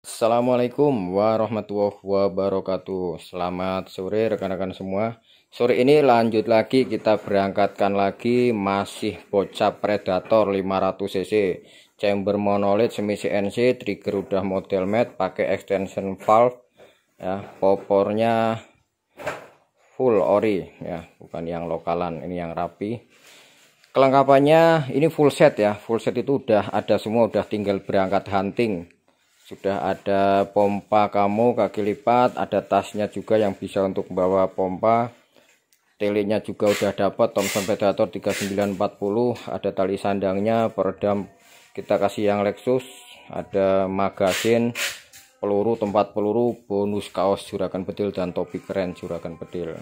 Assalamualaikum warahmatullahi wabarakatuh Selamat sore rekan-rekan semua Sore ini lanjut lagi kita berangkatkan lagi Masih bocah predator 500cc Chamber monolith semi CNC Trigger udah model mat Pakai extension valve ya Popornya full ori ya Bukan yang lokalan ini yang rapi Kelengkapannya ini full set ya Full set itu udah ada semua udah tinggal berangkat hunting sudah ada pompa kamu kaki lipat ada tasnya juga yang bisa untuk bawa pompa telenya juga udah dapat Thompson Predator 3940 ada tali sandangnya peredam kita kasih yang Lexus ada magasin peluru tempat peluru bonus kaos juragan bedil dan topi keren juragan bedil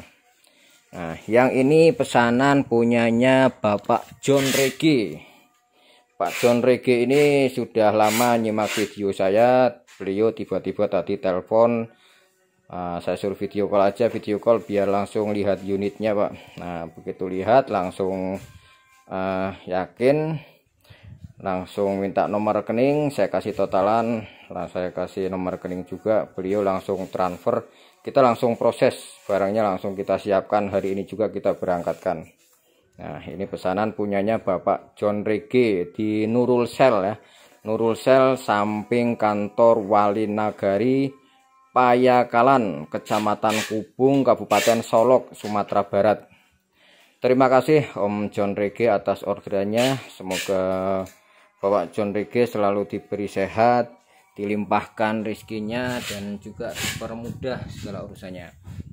nah yang ini pesanan punyanya Bapak John Regi Pak John Rege ini sudah lama nyimak video saya. Beliau tiba-tiba tadi telepon. Uh, saya suruh video call aja, video call biar langsung lihat unitnya, Pak. Nah, begitu lihat langsung uh, yakin, langsung minta nomor rekening. Saya kasih totalan, lah saya kasih nomor rekening juga. Beliau langsung transfer. Kita langsung proses barangnya langsung kita siapkan hari ini juga kita berangkatkan. Nah, ini pesanan punyanya Bapak John Rege di Nurul Sel ya. Nurul Sel samping kantor Wali Nagari Payakalan, Kecamatan Kubung, Kabupaten Solok, Sumatera Barat. Terima kasih Om John Rege atas orderannya. Semoga Bapak John Rege selalu diberi sehat, dilimpahkan rezekinya dan juga dipermudah segala urusannya.